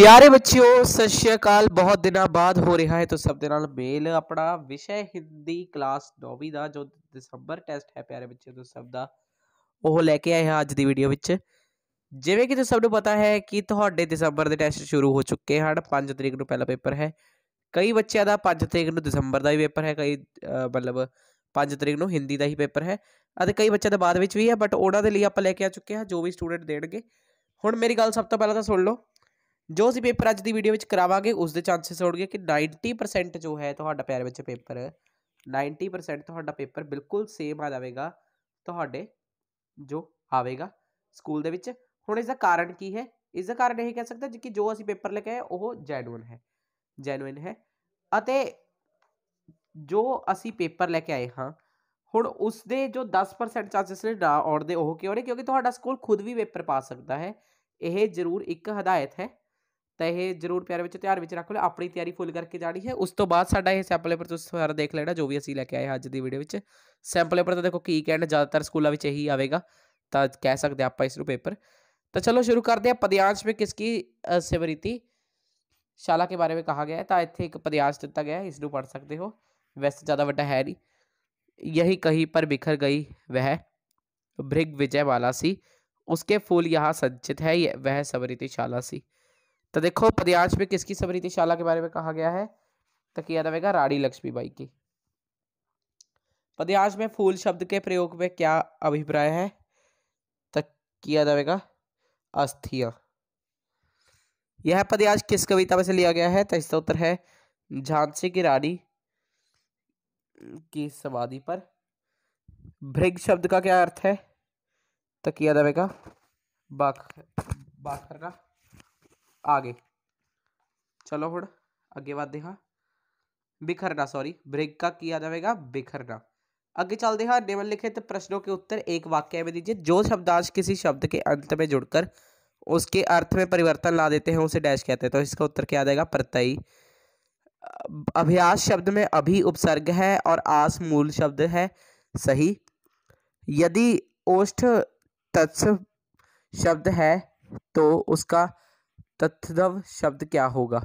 ਪਿਆਰੇ ਬੱਚਿਓ ਸਤਿ ਸ਼੍ਰੀ ਅਕਾਲ ਬਹੁਤ ਦਿਨਾਂ ਬਾਅਦ ਹੋ ਰਿਹਾ ਹੈ ਤੋਂ ਸਭ ਦੇ ਨਾਲ ਮੇਲ ਆਪਣਾ ਵਿਸ਼ੇ ਹਿੰਦੀ ਕਲਾਸ 9ਵੀਂ ਦਾ ਜੋ ਦਸੰਬਰ ਟੈਸਟ ਹੈ ਪਿਆਰੇ ਬੱਚਿਓ ਤੋਂ ਸਭ ਦਾ ਉਹ ਲੈ ਕੇ ਆਏ ਹਾਂ ਅੱਜ ਦੀ ਵੀਡੀਓ ਵਿੱਚ ਜਿਵੇਂ ਕਿ ਤੁਸੀਂ ਸਭ ਨੂੰ ਪਤਾ ਹੈ ਕਿ ਤੁਹਾਡੇ ਦਸੰਬਰ ਦੇ ਟੈਸਟ ਸ਼ੁਰੂ ਹੋ ਚੁੱਕੇ ਹਨ 5 ਤਰੀਕ ਨੂੰ ਪਹਿਲਾ ਪੇਪਰ ਹੈ ਕਈ ਬੱਚਿਆਂ ਦਾ 5 ਤਰੀਕ ਨੂੰ ਦਸੰਬਰ ਦਾ ਹੀ ਪੇਪਰ ਹੈ ਕਈ ਮਤਲਬ 5 ਤਰੀਕ ਨੂੰ ਹਿੰਦੀ ਦਾ ਹੀ ਪੇਪਰ ਹੈ ਅਤੇ ਕਈ ਬੱਚਿਆਂ ਦਾ ਬਾਅਦ ਵਿੱਚ ਵੀ ਹੈ ਬਟ ਉਹਨਾਂ ਦੇ ਲਈ ਆਪਾਂ ਲੈ ਕੇ ਆ ਚੁੱਕੇ ਹਾਂ ਜੋ ਵੀ ਸਟੂਡੈਂਟ ਦੇਣਗੇ ਹੁਣ ਮੇਰੀ ਗੱਲ ਸਭ ਤੋਂ ਪਹਿਲਾਂ ਤਾਂ ਸੁਣ ਲਓ ਜੋ ਅਸੀਂ ਪੇਪਰ ਅੱਜ ਦੀ ਵੀਡੀਓ ਵਿੱਚ ਕਰਾਵਾਂਗੇ ਉਸ ਦੇ ਚਾਂਸਸ ਹੋਣਗੇ ਕਿ 90% ਜੋ ਹੈ ਤੁਹਾਡਾ ਪੈਰ ਵਿੱਚ ਪੇਪਰ 90% ਤੁਹਾਡਾ ਪੇਪਰ ਬਿਲਕੁਲ ਸੇਮ ਆ ਜਾਵੇਗਾ ਤੁਹਾਡੇ ਜੋ ਆਵੇਗਾ ਸਕੂਲ ਦੇ ਵਿੱਚ ਹੁਣ ਇਸ ਦਾ ਕਾਰਨ ਕੀ ਹੈ ਇਸ ਦਾ ਕਾਰਨ ਇਹ ਕਹਿ ਸਕਦਾ ਕਿ ਜੋ ਅਸੀਂ ਪੇਪਰ ਲੈ ਕੇ ਆਏ ਉਹ ਜੈਨੂਇਨ ਹੈ ਜੈਨੂਇਨ ਹੈ ਅਤੇ ਜੋ ਅਸੀਂ ਪੇਪਰ ਲੈ ਕੇ ਆਏ ਹਾਂ ਹੁਣ ਉਸ ਦੇ ਜੋ 10% ਚਾਂਸਸ ਨੇ ਨਾ ਆਉਣ ਦੇ ਉਹ ਕਿਉਂ ਨੇ ਕਿਉਂਕਿ ਤੁਹਾਡਾ ਸਕੂਲ ਖੁਦ ਵੀ ਪੇਪਰ ਪਾ ਸਕਦਾ ਹੈ ਇਹ ਜ਼ਰੂਰ ਇੱਕ ਹਦਾਇਤ ਹੈ तो यह जरूर प्यार ध्यान में रख लो अपनी तैयारी फुल करके जा रही है उस तो बाद सैंपल पेपर सारा देख लेना जो भी असं लैके आए अज की वीडियो सैंपल पेपर तो देखो की कहना ज़्यादातर स्कूलों में यही आएगा तो कह सकते आप इस पेपर तो चलो शुरू करते हैं पद्यांश में किसकी सिवरीति शाला के बारे में कहा गया है तो इतने एक पद्यांश दिता गया है इस पढ़ सकते हो वैसे ज़्यादा व्डा है नहीं यही कहीं पर बिखर गई वह भृग विजय वाला सी उसके फूल यहाँ संचित है वह सबरीति शाला सी तो देखो पद्यांश में किसकी समृतिशाला के बारे में कहा गया है तो किया जाएगा लक्ष्मी बाई की पद्यांश में फूल शब्द के प्रयोग में क्या अभिप्राय है तो किया जाएगा अस्थिया यह पद्यांश किस कविता में से लिया गया है तो इसका उत्तर है झांसी की रानी की समाधि पर भृग शब्द का क्या अर्थ है तो किया जाएगा बाख बाखरना आगे चलो हूँ अगे ਵਧਦੇ हाँ बिखरना सॉरी ब्रेक का किया जाएगा बिखरना अगे चलते हाँ निम्नलिखित प्रश्नों के उत्तर एक वाक्य में दीजिए जो शब्दांश किसी शब्द के अंत में जुड़कर उसके अर्थ में परिवर्तन ला देते हैं उसे डैश कहते हैं तो इसका उत्तर क्या देगा प्रत्ययी अभ्यास शब्द में अभी उपसर्ग है और आस मूल शब्द है सही यदि ओष्ठ तत्स शब्द है तो उसका तथ्यव शब्द क्या होगा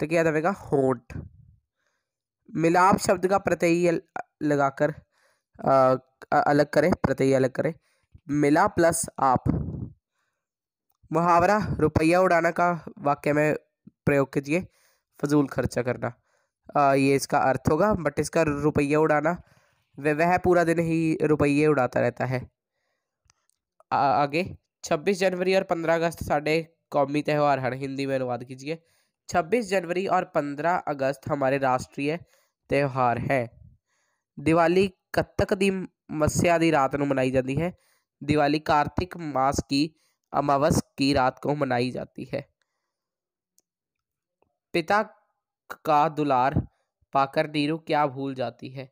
तो क्या दबेगा होंठ मिलाप शब्द का प्रत्यय लगाकर अलग करें प्रत्यय अलग करें मिला प्लस आप मुहावरा रुपया उड़ाना का वाक्य में प्रयोग कीजिए फजूल खर्चा करना आ, ये इसका अर्थ होगा बट इसका रुपया उड़ाना वह पूरा दिन ही रुपये उड़ाता रहता है आ, आगे छब्बीस जनवरी और पंद्रह अगस्त साढ़े कौमी त्यौहार हर हिंदी में अनुवाद कीजिए 26 जनवरी और 15 अगस्त हमारे राष्ट्रीय त्यौहार हैं दिवाली कत्तक ਦੀ मस्या की रात को मनाई जाती है दिवाली कार्तिक मास की अमावस की रात को मनाई जाती है पिता का दुलार पाकर नीरू क्या भूल जाती है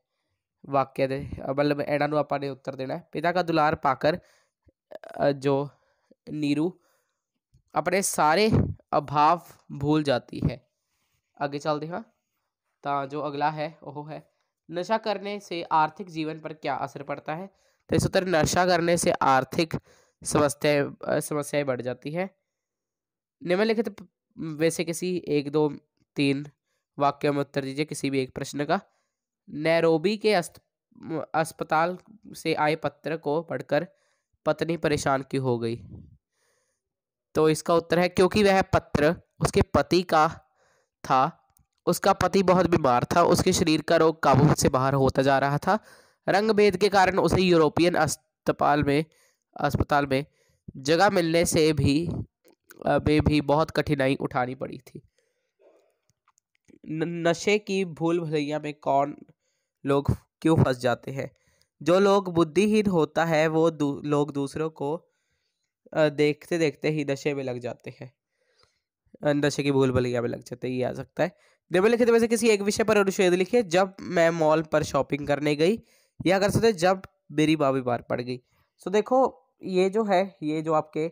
वाक्य मतलब एना आपने उत्तर देना है पिता का दुलार पाकर जो नीरू अपने सारे अभाव भूल जाती है आगे चलते हैं तो जो अगला है वह है नशा करने से आर्थिक जीवन पर क्या असर पड़ता है तो इस उत्तर नशा करने से आर्थिक समस्याएं समस्याएं बढ़ जाती है निम्नलिखित वैसे किसी एक दो तीन वाक्य में उत्तर दीजिए किसी भी एक प्रश्न का नैरोबी के अस्त, अस्पताल से आए पत्र को पढ़कर पत्नी परेशान क्यों हो गई तो इसका उत्तर है क्योंकि वह पत्र उसके पति का था उसका पति बहुत बीमार था उसके शरीर का रोग काबू से बाहर होता जा रहा था रंग भेद के कारण उसे यूरोपियन अस्पताल में अस्पताल में जगह मिलने से भी में भी बहुत कठिनाई उठानी पड़ी थी नशे की भूल भलैया में कौन लोग क्यों फंस जाते हैं जो लोग बुद्धिहीन होता है वो दू, लोग दूसरों को देखते देखते ही नशे में लग जाते हैं नशे की भूल भलिया में लग जाते हैं ये आ सकता है निम्न लिखित में से किसी एक विषय पर अनुच्छेद लिखिए जब मैं मॉल पर शॉपिंग करने गई या कर सकते जब मेरी माँ बीमार पड़ गई सो देखो ये जो है ये जो आपके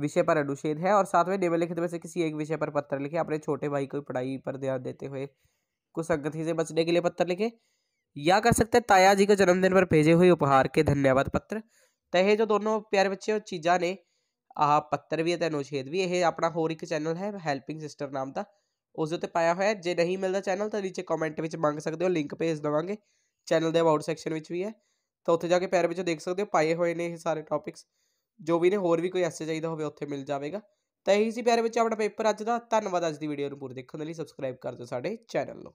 विषय पर अनुच्छेद है और साथ में निम्नलिखित में से किसी एक विषय पर पत्र लिखे अपने छोटे भाई को पढ़ाई पर ध्यान देते हुए कुछ संगति से बचने के लिए पत्र लिखे या कर सकते हैं ताया जी को जन्मदिन पर भेजे हुए उपहार के धन्यवाद पत्र तहे जो दोनों प्यारे बच्चे और चीजा ने ਆਹ ਪੱਤਰ ਵੀ ਹੈ ਤੇ ਅਨੁਛੇਦ ਵੀ ਇਹ ਆਪਣਾ ਹੋਰ ਇੱਕ ਚੈਨਲ ਹੈ ਹੈਲਪਿੰਗ ਸਿਸਟਰ ਨਾਮ ਦਾ ਉਸ ਦੇ ਉੱਤੇ ਪਾਇਆ ਹੋਇਆ ਜੇ ਨਹੀਂ ਮਿਲਦਾ ਚੈਨਲ ਤਾਂ ਨੀਚੇ ਕਮੈਂਟ ਵਿੱਚ ਮੰਗ ਸਕਦੇ ਹੋ ਲਿੰਕ ਭੇਜ ਦਵਾਂਗੇ ਚੈਨਲ ਦੇ ਅਬਾਊਟ ਸੈਕਸ਼ਨ ਵਿੱਚ ਵੀ ਹੈ ਤਾਂ ਉੱਥੇ ਜਾ ਕੇ ਪੈਰ ਵਿੱਚੋਂ ਦੇਖ ਸਕਦੇ ਹੋ ਪਾਏ ਹੋਏ ਨੇ ਇਹ ਸਾਰੇ ਟੌਪਿਕਸ ਜੋ ਵੀ ਨੇ ਹੋਰ ਵੀ ਕੋਈ ਐਸੇ ਚਾਹੀਦਾ ਹੋਵੇ ਉੱਥੇ ਮਿਲ ਜਾਵੇਗਾ ਤਾਂ ਇਹੀ ਸੀ ਪਿਆਰੇ ਵਿੱਚ ਆਪਣਾ ਪੇਪਰ ਅੱਜ ਦਾ ਧੰਨਵਾਦ ਅੱਜ ਦੀ ਵੀਡੀਓ ਨੂੰ ਪੂਰੀ ਦੇਖਣ ਲਈ ਸਬਸਕ੍ਰਾਈਬ ਕਰ ਦਿਓ ਸਾਡੇ ਚੈਨਲ ਨੂੰ